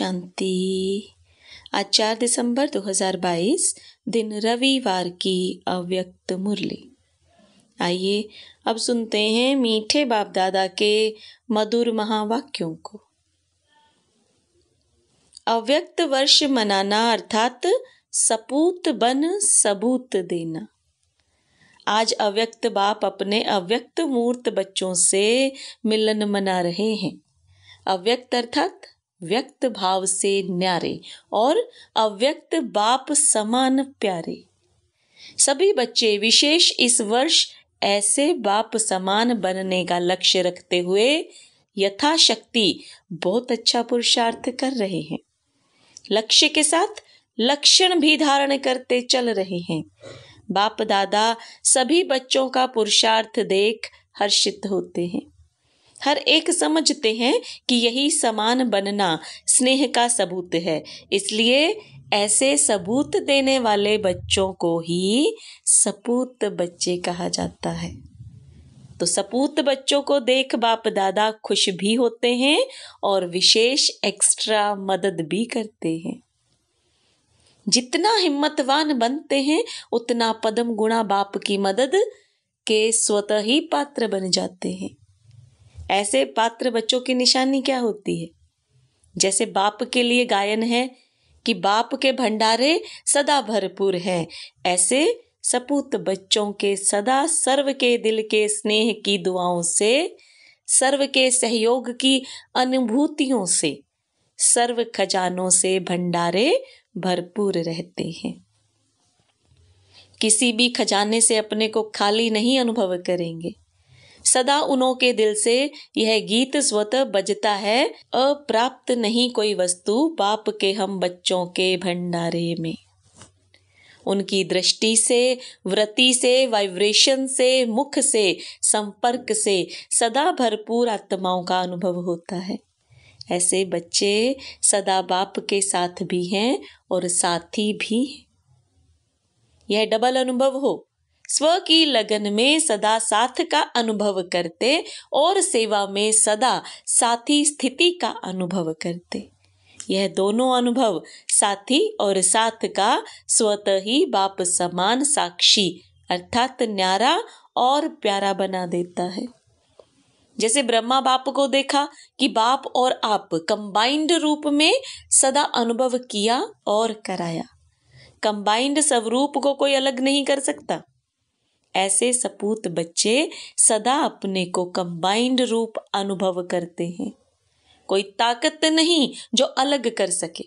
शांति आज चार दिसंबर 2022 दिन रविवार की अव्यक्त मुरली आइए अब सुनते हैं मीठे बाप दादा के मधुर महावाक्यों को अव्यक्त वर्ष मनाना अर्थात सपूत बन सबूत देना आज अव्यक्त बाप अपने अव्यक्त मूर्त बच्चों से मिलन मना रहे हैं अव्यक्त अर्थात व्यक्त भाव से न्यारे और अव्यक्त बाप समान प्यारे सभी बच्चे विशेष इस वर्ष ऐसे बाप समान बनने का लक्ष्य रखते हुए यथाशक्ति बहुत अच्छा पुरुषार्थ कर रहे हैं लक्ष्य के साथ लक्षण भी धारण करते चल रहे हैं बाप दादा सभी बच्चों का पुरुषार्थ देख हर्षित होते हैं हर एक समझते हैं कि यही समान बनना स्नेह का सबूत है इसलिए ऐसे सबूत देने वाले बच्चों को ही सपूत बच्चे कहा जाता है तो सपूत बच्चों को देख बाप दादा खुश भी होते हैं और विशेष एक्स्ट्रा मदद भी करते हैं जितना हिम्मतवान बनते हैं उतना पदम गुणा बाप की मदद के स्वतः ही पात्र बन जाते हैं ऐसे पात्र बच्चों की निशानी क्या होती है जैसे बाप के लिए गायन है कि बाप के भंडारे सदा भरपूर हैं ऐसे सपूत बच्चों के सदा सर्व के दिल के स्नेह की दुआओं से सर्व के सहयोग की अनुभूतियों से सर्व खजानों से भंडारे भरपूर रहते हैं किसी भी खजाने से अपने को खाली नहीं अनुभव करेंगे सदा उनों के दिल से यह गीत स्वतः बजता है अप्राप्त नहीं कोई वस्तु बाप के हम बच्चों के भंडारे में उनकी दृष्टि से व्रति से वाइब्रेशन से मुख से संपर्क से सदा भरपूर आत्माओं का अनुभव होता है ऐसे बच्चे सदा बाप के साथ भी हैं और साथी भी यह डबल अनुभव हो स्व की लगन में सदा साथ का अनुभव करते और सेवा में सदा साथी स्थिति का अनुभव करते यह दोनों अनुभव साथी और साथ का स्वत ही बाप समान साक्षी अर्थात न्यारा और प्यारा बना देता है जैसे ब्रह्मा बाप को देखा कि बाप और आप कंबाइंड रूप में सदा अनुभव किया और कराया कंबाइंड स्वरूप को कोई अलग नहीं कर सकता ऐसे सपूत बच्चे सदा अपने को कंबाइंड रूप अनुभव करते हैं कोई ताकत नहीं जो अलग कर सके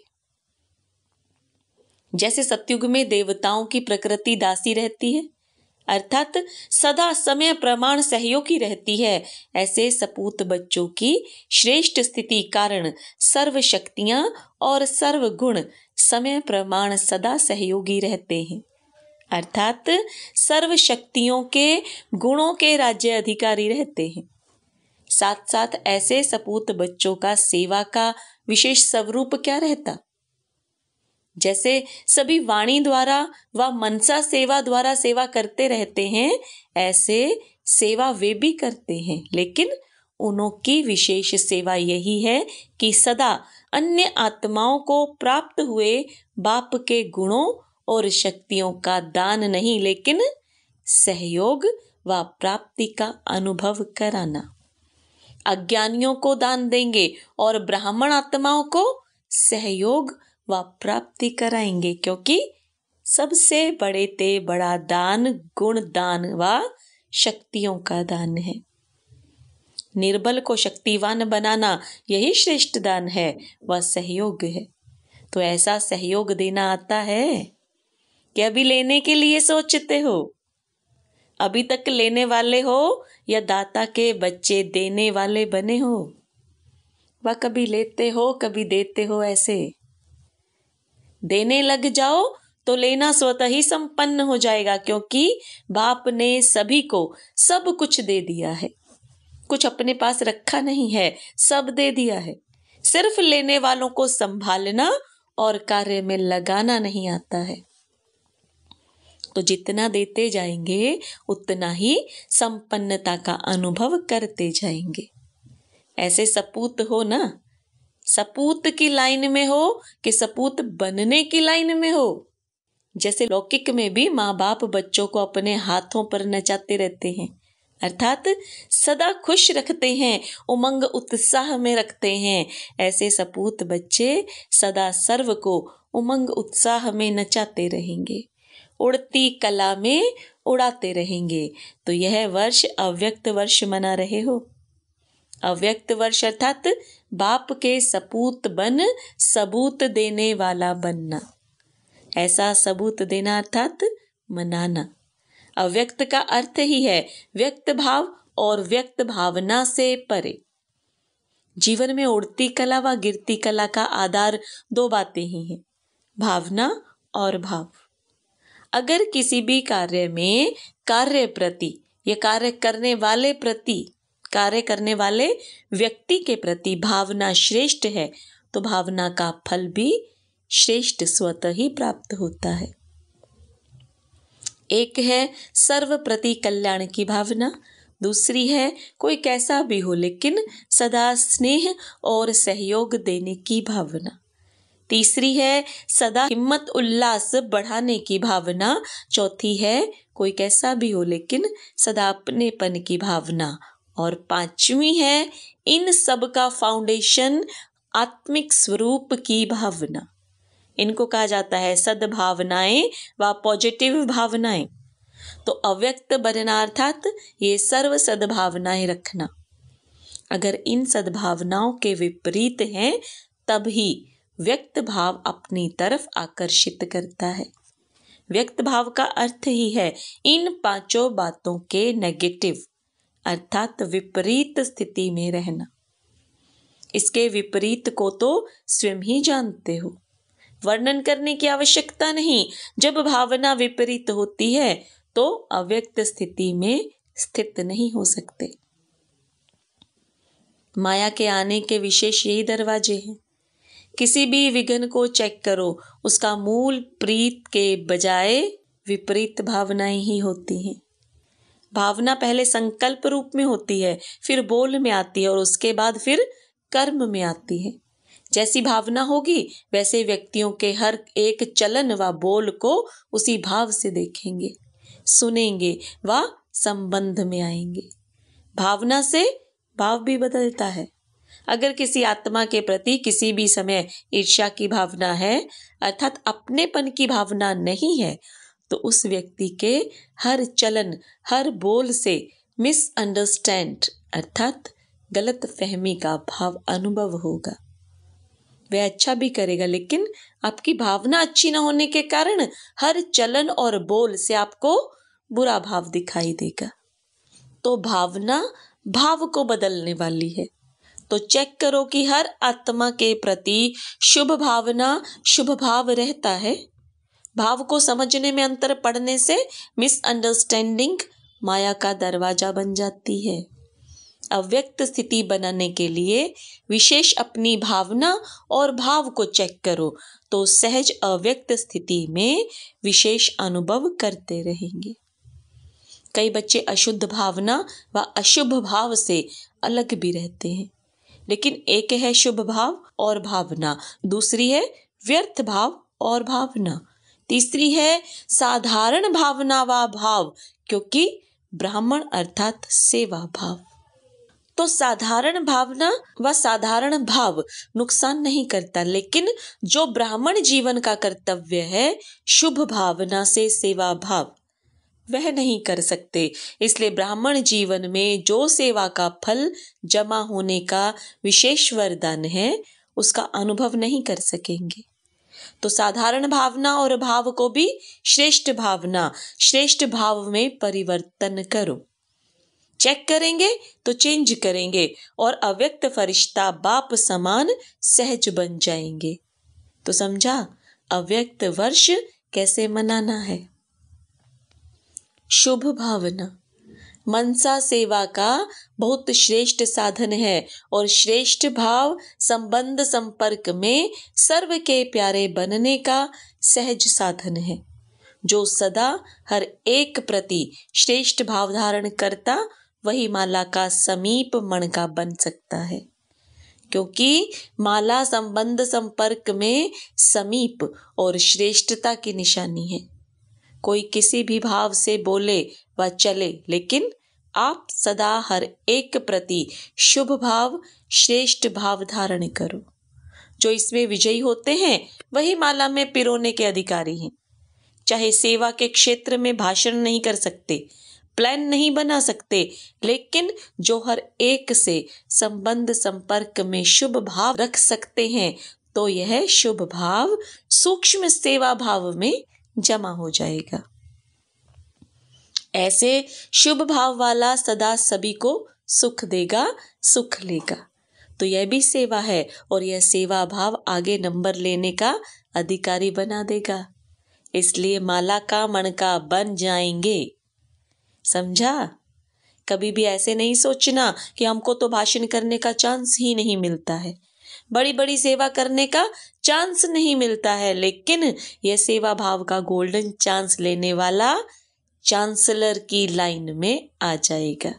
जैसे सत्युग में देवताओं की प्रकृति दासी रहती है अर्थात सदा समय प्रमाण सहयोगी रहती है ऐसे सपूत बच्चों की श्रेष्ठ स्थिति कारण सर्व शक्तियां और सर्व गुण समय प्रमाण सदा सहयोगी रहते हैं अर्थात सर्वशक्तियों के गुणों के राज्य अधिकारी रहते हैं साथ साथ ऐसे सपूत बच्चों का सेवा का विशेष स्वरूप क्या रहता जैसे सभी वाणी द्वारा व मनसा सेवा द्वारा सेवा करते रहते हैं ऐसे सेवा वे भी करते हैं लेकिन उनकी विशेष सेवा यही है कि सदा अन्य आत्माओं को प्राप्त हुए बाप के गुणों और शक्तियों का दान नहीं लेकिन सहयोग व प्राप्ति का अनुभव कराना अज्ञानियों को दान देंगे और ब्राह्मण आत्माओं को सहयोग व प्राप्ति कराएंगे क्योंकि सबसे बड़े ते बड़ा दान गुण दान व शक्तियों का दान है निर्बल को शक्तिवान बनाना यही श्रेष्ठ दान है व सहयोग है तो ऐसा सहयोग देना आता है क्या अभी लेने के लिए सोचते हो अभी तक लेने वाले हो या दाता के बच्चे देने वाले बने हो वह कभी लेते हो कभी देते हो ऐसे देने लग जाओ तो लेना स्वतः ही संपन्न हो जाएगा क्योंकि बाप ने सभी को सब कुछ दे दिया है कुछ अपने पास रखा नहीं है सब दे दिया है सिर्फ लेने वालों को संभालना और कार्य में लगाना नहीं आता है तो जितना देते जाएंगे उतना ही संपन्नता का अनुभव करते जाएंगे ऐसे सपूत हो ना सपूत की लाइन में हो कि सपूत बनने की लाइन में हो जैसे लौकिक में भी माँ बाप बच्चों को अपने हाथों पर नचाते रहते हैं अर्थात सदा खुश रखते हैं उमंग उत्साह में रखते हैं ऐसे सपूत बच्चे सदा सर्व को उमंग उत्साह में नचाते रहेंगे उड़ती कला में उड़ाते रहेंगे तो यह वर्ष अव्यक्त वर्ष मना रहे हो अव्यक्त वर्ष अर्थात बाप के सपूत बन सबूत देने वाला बनना ऐसा सबूत देना अर्थात मनाना अव्यक्त का अर्थ ही है व्यक्त भाव और व्यक्त भावना से परे जीवन में उड़ती कला व गिरती कला का आधार दो बातें ही हैं भावना और भाव अगर किसी भी कार्य में कार्य प्रति या कार्य करने वाले प्रति कार्य करने वाले व्यक्ति के प्रति भावना श्रेष्ठ है तो भावना का फल भी श्रेष्ठ स्वतः ही प्राप्त होता है एक है सर्व प्रति कल्याण की भावना दूसरी है कोई कैसा भी हो लेकिन सदा स्नेह और सहयोग देने की भावना तीसरी है सदा हिम्मत उल्लास बढ़ाने की भावना चौथी है कोई कैसा भी हो लेकिन सदा अपनेपन की भावना और पांचवी है इन सब का फाउंडेशन आत्मिक स्वरूप की भावना इनको कहा जाता है सद्भावनाएं व पॉजिटिव भावनाएं तो अव्यक्त बनना अर्थात ये सर्व सद्भावनाएं रखना अगर इन सद्भावनाओं के विपरीत हैं तब ही व्यक्त भाव अपनी तरफ आकर्षित करता है व्यक्त भाव का अर्थ ही है इन पांचों बातों के नेगेटिव अर्थात विपरीत स्थिति में रहना इसके विपरीत को तो स्वयं ही जानते हो वर्णन करने की आवश्यकता नहीं जब भावना विपरीत होती है तो अव्यक्त स्थिति में स्थित नहीं हो सकते माया के आने के विशेष यही दरवाजे हैं किसी भी विघ्न को चेक करो उसका मूल प्रीत के बजाय विपरीत भावनाएं ही होती हैं भावना पहले संकल्प रूप में होती है फिर बोल में आती है और उसके बाद फिर कर्म में आती है जैसी भावना होगी वैसे व्यक्तियों के हर एक चलन व बोल को उसी भाव से देखेंगे सुनेंगे व संबंध में आएंगे भावना से भाव भी बदलता है अगर किसी आत्मा के प्रति किसी भी समय ईर्ष्या की भावना है अर्थात अपनेपन की भावना नहीं है तो उस व्यक्ति के हर चलन हर बोल से मिसअंडरस्टैंड अर्थात गलत फहमी का भाव अनुभव होगा वह अच्छा भी करेगा लेकिन आपकी भावना अच्छी ना होने के कारण हर चलन और बोल से आपको बुरा भाव दिखाई देगा तो भावना भाव को बदलने वाली है तो चेक करो कि हर आत्मा के प्रति शुभ भावना शुभ भाव रहता है भाव को समझने में अंतर पड़ने से मिसअंडरस्टैंडिंग माया का दरवाजा बन जाती है अव्यक्त स्थिति बनाने के लिए विशेष अपनी भावना और भाव को चेक करो तो सहज अव्यक्त स्थिति में विशेष अनुभव करते रहेंगे कई बच्चे अशुद्ध भावना व अशुभ भाव से अलग भी रहते हैं लेकिन एक है शुभ भाव और भावना दूसरी है व्यर्थ भाव और भावना तीसरी है साधारण भावना व भाव क्योंकि ब्राह्मण अर्थात सेवा भाव तो साधारण भावना व साधारण भाव नुकसान नहीं करता लेकिन जो ब्राह्मण जीवन का कर्तव्य है शुभ भावना से सेवा भाव वह नहीं कर सकते इसलिए ब्राह्मण जीवन में जो सेवा का फल जमा होने का विशेष वरदान है उसका अनुभव नहीं कर सकेंगे तो साधारण भावना और भाव को भी श्रेष्ठ भावना श्रेष्ठ भाव में परिवर्तन करो चेक करेंगे तो चेंज करेंगे और अव्यक्त फरिश्ता बाप समान सहज बन जाएंगे तो समझा अव्यक्त वर्ष कैसे मनाना है शुभ भावना मनसा सेवा का बहुत श्रेष्ठ साधन है और श्रेष्ठ भाव संबंध संपर्क में सर्व के प्यारे बनने का सहज साधन है जो सदा हर एक प्रति श्रेष्ठ भाव धारण करता वही माला का समीप मन का बन सकता है क्योंकि माला संबंध संपर्क में समीप और श्रेष्ठता की निशानी है कोई किसी भी भाव से बोले व चले लेकिन आप सदा हर एक प्रति शुभ भाव श्रेष्ठ भाव धारण करो जो इसमें विजयी होते हैं वही माला में पिरोने के अधिकारी हैं चाहे सेवा के क्षेत्र में भाषण नहीं कर सकते प्लान नहीं बना सकते लेकिन जो हर एक से संबंध संपर्क में शुभ भाव रख सकते हैं तो यह शुभ भाव सूक्ष्म सेवा भाव में जमा हो जाएगा ऐसे शुभ भाव वाला सदा सभी को सुख देगा सुख लेगा तो यह भी सेवा है और यह सेवा भाव आगे नंबर लेने का अधिकारी बना देगा इसलिए माला का मणका बन जाएंगे समझा कभी भी ऐसे नहीं सोचना कि हमको तो भाषण करने का चांस ही नहीं मिलता है बड़ी बड़ी सेवा करने का चांस नहीं मिलता है लेकिन यह सेवा भाव का गोल्डन चांस लेने वाला चांसलर की लाइन में आ जाएगा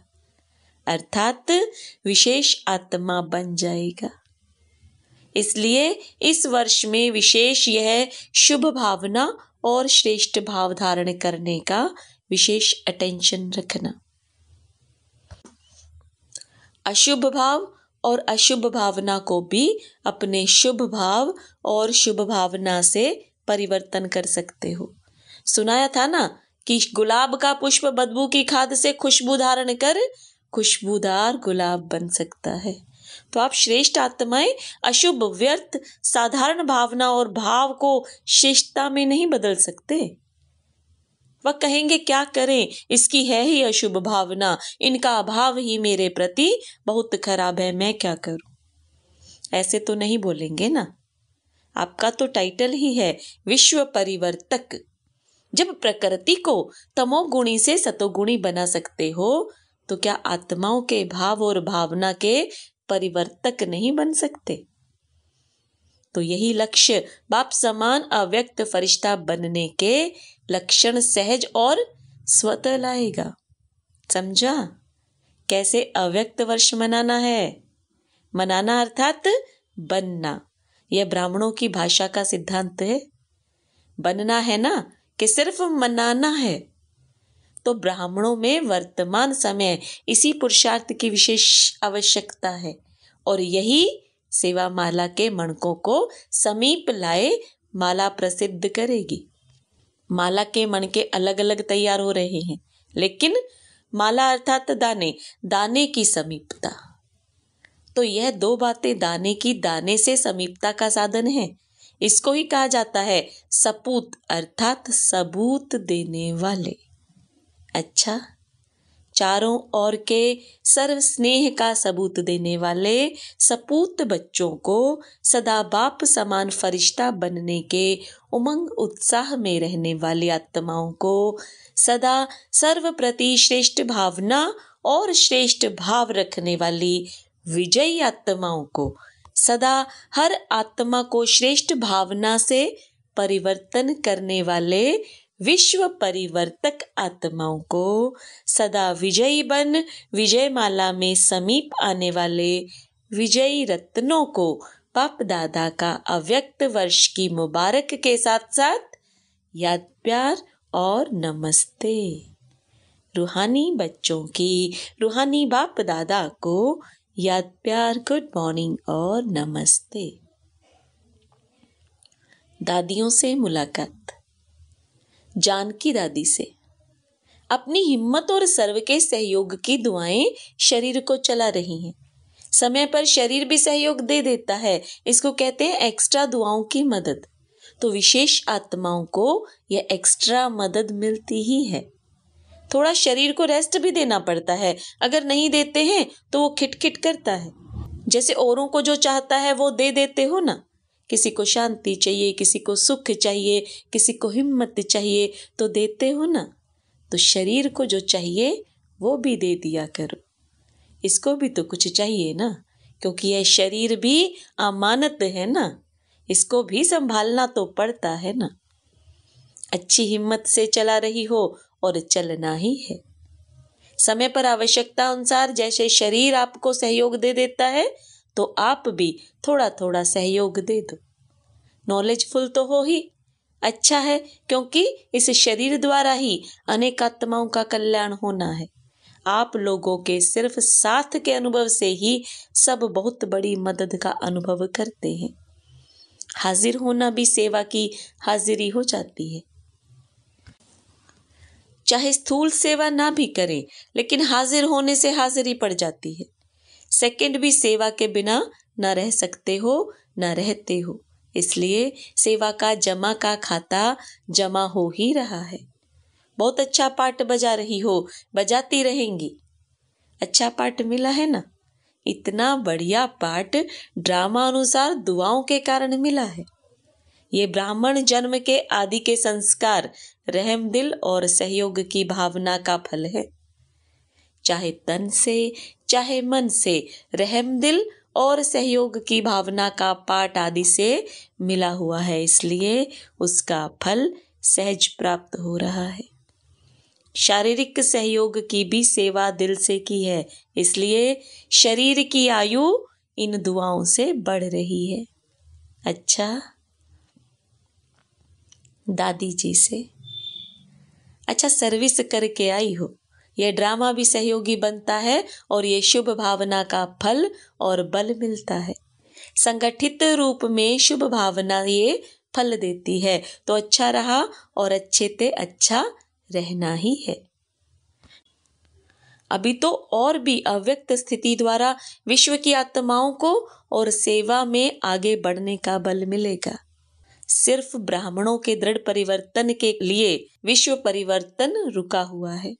अर्थात विशेष आत्मा बन जाएगा इसलिए इस वर्ष में विशेष यह शुभ भावना और श्रेष्ठ भाव धारण करने का विशेष अटेंशन रखना अशुभ भाव और अशुभ भावना को भी अपने शुभ भाव और शुभ भावना से परिवर्तन कर सकते हो सुनाया था ना कि गुलाब का पुष्प बदबू की खाद से खुशबू धारण कर खुशबूदार गुलाब बन सकता है तो आप श्रेष्ठ आत्माएं अशुभ व्यर्थ साधारण भावना और भाव को श्रेष्ठता में नहीं बदल सकते वह कहेंगे क्या करें इसकी है ही अशुभ भावना इनका अभाव ही मेरे प्रति बहुत खराब है मैं क्या करूं ऐसे तो नहीं बोलेंगे ना आपका तो टाइटल ही है विश्व परिवर्तक जब प्रकृति को तमोगुणी से सतोगुणी बना सकते हो तो क्या आत्माओं के भाव और भावना के परिवर्तक नहीं बन सकते तो यही लक्ष्य बाप समान अव्यक्त फरिश्ता बनने के लक्षण सहज और स्वतः लाएगा समझा कैसे अव्यक्त वर्ष मनाना है मनाना अर्थात बनना यह ब्राह्मणों की भाषा का सिद्धांत है बनना है ना कि सिर्फ मनाना है तो ब्राह्मणों में वर्तमान समय इसी पुरुषार्थ की विशेष आवश्यकता है और यही सेवा माला के मणकों को समीप लाए माला प्रसिद्ध करेगी माला के मणके अलग अलग तैयार हो रहे हैं लेकिन माला अर्थात दाने दाने की समीपता तो यह दो बातें दाने की दाने से समीपता का साधन है इसको ही कहा जाता है सपूत अर्थात सबूत देने वाले अच्छा चारों ओर के सर्व स्नेह का सबूत देने वाले सपूत बच्चों को सदा बाप समान फरिश्ता बनने के उमंग उत्साह में रहने वाली आत्माओं को सदा सर्व प्रति श्रेष्ठ भावना और श्रेष्ठ भाव रखने वाली विजयी आत्माओं को सदा हर आत्मा को श्रेष्ठ भावना से परिवर्तन करने वाले विश्व परिवर्तक आत्माओं को सदा विजयी बन विजय माला में समीप आने वाले विजयी रत्नों को बाप दादा का अव्यक्त वर्ष की मुबारक के साथ साथ याद प्यार और नमस्ते रूहानी बच्चों की रूहानी बाप दादा को याद प्यार गुड मॉर्निंग और नमस्ते दादियों से मुलाकात जानकी दादी से अपनी हिम्मत और सर्व के सहयोग की दुआएं शरीर को चला रही हैं समय पर शरीर भी सहयोग दे देता है इसको कहते हैं एक्स्ट्रा दुआओं की मदद तो विशेष आत्माओं को यह एक्स्ट्रा मदद मिलती ही है थोड़ा शरीर को रेस्ट भी देना पड़ता है अगर नहीं देते हैं तो वो खिटखिट करता है जैसे औरों को जो चाहता है वो दे देते हो ना किसी को शांति चाहिए किसी को सुख चाहिए किसी को हिम्मत चाहिए तो देते हो ना तो शरीर को जो चाहिए वो भी दे दिया करो इसको भी तो कुछ चाहिए ना क्योंकि यह शरीर भी अमानत है ना इसको भी संभालना तो पड़ता है ना अच्छी हिम्मत से चला रही हो और चलना ही है समय पर आवश्यकता अनुसार जैसे शरीर आपको सहयोग दे देता है तो आप भी थोड़ा थोड़ा सहयोग दे दो नॉलेजफुल तो हो ही अच्छा है क्योंकि इस शरीर द्वारा ही अनेक आत्माओं का कल्याण होना है आप लोगों के सिर्फ साथ के अनुभव से ही सब बहुत बड़ी मदद का अनुभव करते हैं हाजिर होना भी सेवा की हाजिरी हो जाती है चाहे स्थूल सेवा ना भी करें लेकिन हाजिर होने से हाजिरी पड़ जाती है सेकंड भी सेवा के बिना न रह सकते हो न रहते हो इसलिए सेवा का जमा का खाता जमा हो ही रहा है बहुत अच्छा पाठ बजा रही हो बजाती रहेंगी अच्छा पाठ मिला है ना इतना बढ़िया पाठ ड्रामा अनुसार दुआओं के कारण मिला है ये ब्राह्मण जन्म के आदि के संस्कार रहम दिल और सहयोग की भावना का फल है चाहे तन से चाहे मन से रहम दिल और सहयोग की भावना का पाठ आदि से मिला हुआ है इसलिए उसका फल सहज प्राप्त हो रहा है शारीरिक सहयोग की भी सेवा दिल से की है इसलिए शरीर की आयु इन दुआओं से बढ़ रही है अच्छा दादी जी से अच्छा सर्विस करके आई हो यह ड्रामा भी सहयोगी बनता है और ये शुभ भावना का फल और बल मिलता है संगठित रूप में शुभ भावना ये फल देती है तो अच्छा रहा और अच्छे ते अच्छा रहना ही है अभी तो और भी अव्यक्त स्थिति द्वारा विश्व की आत्माओं को और सेवा में आगे बढ़ने का बल मिलेगा सिर्फ ब्राह्मणों के दृढ़ परिवर्तन के लिए विश्व परिवर्तन रुका हुआ है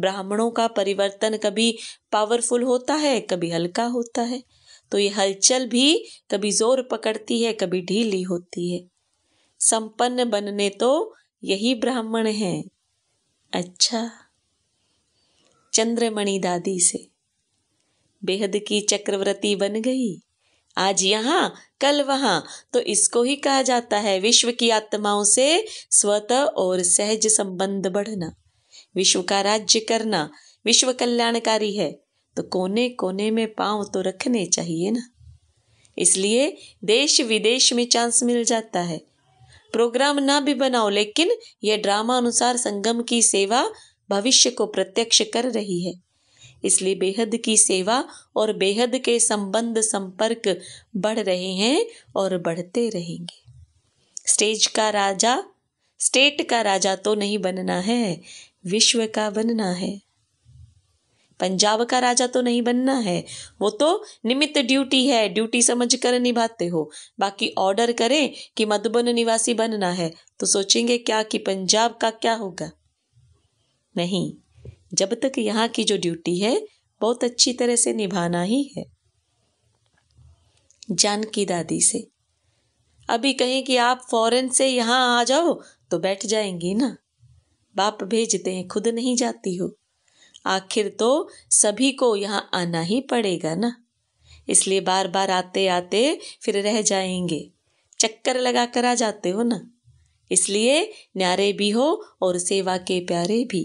ब्राह्मणों का परिवर्तन कभी पावरफुल होता है कभी हल्का होता है तो ये हलचल भी कभी जोर पकड़ती है कभी ढीली होती है संपन्न बनने तो यही ब्राह्मण है अच्छा चंद्रमणि दादी से बेहद की चक्रवर्ती बन गई आज यहां कल वहां तो इसको ही कहा जाता है विश्व की आत्माओं से स्वतः और सहज संबंध बढ़ना विश्व का राज्य करना विश्व कल्याणकारी है तो कोने कोने में पांव तो रखने चाहिए ना इसलिए देश विदेश में चांस मिल जाता है प्रोग्राम ना भी बनाओ लेकिन यह ड्रामा अनुसार संगम की सेवा भविष्य को प्रत्यक्ष कर रही है इसलिए बेहद की सेवा और बेहद के संबंध संपर्क बढ़ रहे हैं और बढ़ते रहेंगे स्टेज का राजा स्टेट का राजा तो नहीं बनना है विश्व का बनना है पंजाब का राजा तो नहीं बनना है वो तो निमित्त ड्यूटी है ड्यूटी समझ कर निभाते हो बाकी ऑर्डर करें कि मधुबन निवासी बनना है तो सोचेंगे क्या कि पंजाब का क्या होगा नहीं जब तक यहाँ की जो ड्यूटी है बहुत अच्छी तरह से निभाना ही है जानकी दादी से अभी कहें कि आप फॉरेन से यहाँ आ जाओ तो बैठ जाएंगी ना बाप भेजते हैं खुद नहीं जाती हो आखिर तो सभी को यहाँ आना ही पड़ेगा ना इसलिए बार बार आते आते फिर रह जाएंगे चक्कर लगा कर आ जाते हो ना इसलिए न्यारे भी हो और सेवा के प्यारे भी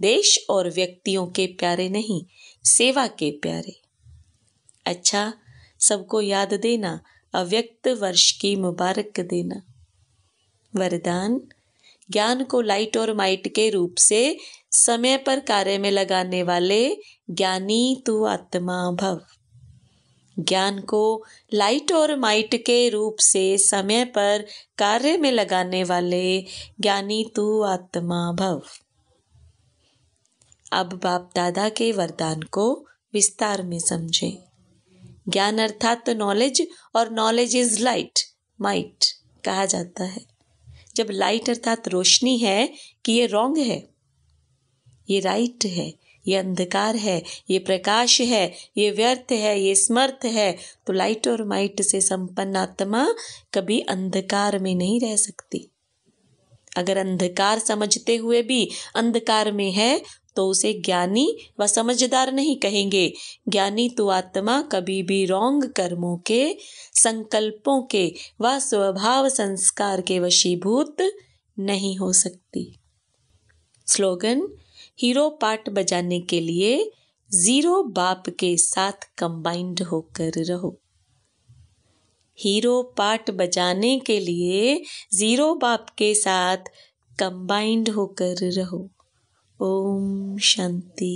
देश और व्यक्तियों के प्यारे नहीं सेवा के प्यारे अच्छा सबको याद देना अव्यक्त वर्ष की मुबारक देना वरदान ज्ञान को लाइट और माइट के रूप से समय पर कार्य में लगाने वाले ज्ञानी तू आत्मा भव ज्ञान को लाइट और माइट के रूप से समय पर कार्य में लगाने वाले ज्ञानी तू आत्मा भव अब बाप दादा के वरदान को विस्तार में समझें ज्ञान अर्थात नॉलेज और नॉलेज इज लाइट माइट कहा जाता है जब लाइट अर्थात रोशनी है कि ये रॉन्ग है ये राइट है ये अंधकार है ये प्रकाश है ये व्यर्थ है ये स्मर्थ है तो लाइट और माइट से संपन्न आत्मा कभी अंधकार में नहीं रह सकती अगर अंधकार समझते हुए भी अंधकार में है तो उसे ज्ञानी व समझदार नहीं कहेंगे ज्ञानी तो आत्मा कभी भी रोंग कर्मों के संकल्पों के व स्वभाव संस्कार के वशीभूत नहीं हो सकती स्लोगन हीरो पार्ट बजाने के लिए जीरो बाप के साथ कंबाइंड होकर रहो हीरो पार्ट बजाने के लिए जीरो बाप के साथ कंबाइंड होकर रहो ஓம் சந்தி